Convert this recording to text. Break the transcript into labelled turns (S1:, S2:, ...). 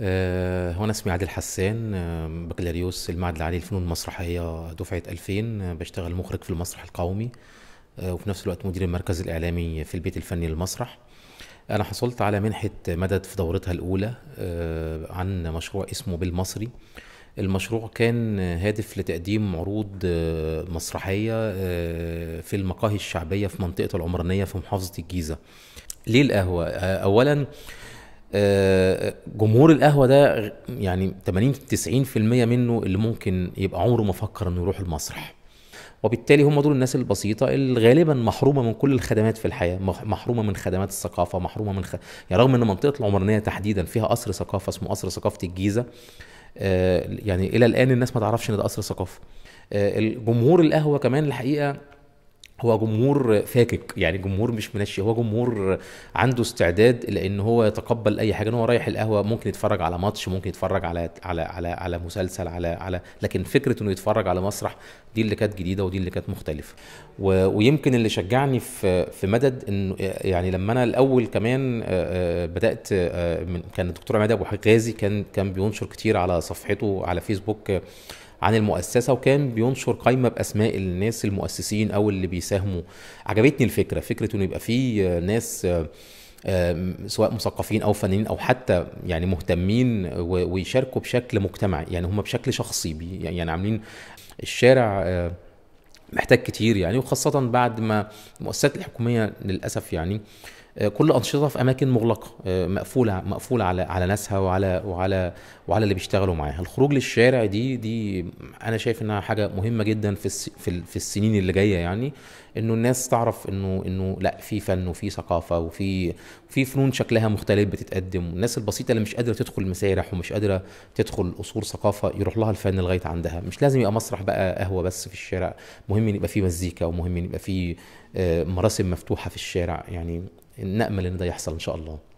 S1: هون آه، اسمي عادل حسان آه، بكالوريوس المعهد العالي للفنون المسرحيه دفعه 2000 آه، بشتغل مخرج في المسرح القومي وفي نفس الوقت مدير المركز الاعلامي في البيت الفني للمسرح انا حصلت على منحه مدد في دورتها الاولى عن مشروع اسمه بالمصري المشروع كان هادف لتقديم عروض مسرحيه في المقاهي الشعبيه في منطقه العمرانيه في محافظه الجيزه ليه القهوه اولا آه، جمهور القهوه ده يعني 80 90% منه اللي ممكن يبقى عمره ما فكر انه يروح المسرح وبالتالي هم دول الناس البسيطه اللي غالبا محرومه من كل الخدمات في الحياه محرومه من خدمات الثقافه محرومه من خ... يعني رغم ان منطقه العمرانيه تحديدا فيها قصر ثقافه اسمه قصر ثقافه الجيزه آه، يعني الى الان الناس ما تعرفش ان ده قصر ثقافه آه، جمهور القهوه كمان الحقيقه هو جمهور فاكك يعني جمهور مش منشي هو جمهور عنده استعداد لان هو يتقبل اي حاجه ان هو رايح القهوه ممكن يتفرج على ماتش ممكن يتفرج على على على على مسلسل على على لكن فكره انه يتفرج على مسرح دي اللي كانت جديده ودي اللي كانت مختلفه و... ويمكن اللي شجعني في في مدد انه يعني لما انا الاول كمان بدات من كان الدكتور عماد ابو غازي كان كان بينشر كتير على صفحته على فيسبوك عن المؤسسه وكان بينشر قائمه باسماء الناس المؤسسين او اللي بيساهموا عجبتني الفكره فكره انه يبقى في ناس آه، آه، سواء مثقفين او فنانين او حتى يعني مهتمين ويشاركوا بشكل مجتمعي يعني هم بشكل شخصي يعني عاملين الشارع آه، محتاج كتير يعني وخاصة بعد ما المؤسسات الحكومية للأسف يعني آه، كل انشطه في اماكن مغلقه آه، مقفوله مقفوله على على ناسها وعلى وعلى وعلى اللي بيشتغلوا معاها الخروج للشارع دي دي انا شايف انها حاجه مهمه جدا في في السنين اللي جايه يعني انه الناس تعرف انه انه لا في فن وفي ثقافه وفي في فنون شكلها مختلف بتتقدم والناس البسيطه اللي مش قادره تدخل المسارح ومش قادره تدخل قصور ثقافه يروح لها الفن لغايه عندها مش لازم يبقى مسرح بقى قهوه بس في الشارع مهم يبقى في مزيكا ومهم يبقى في آه، مراسم مفتوحه في الشارع يعني نامل ان ده يحصل ان شاء الله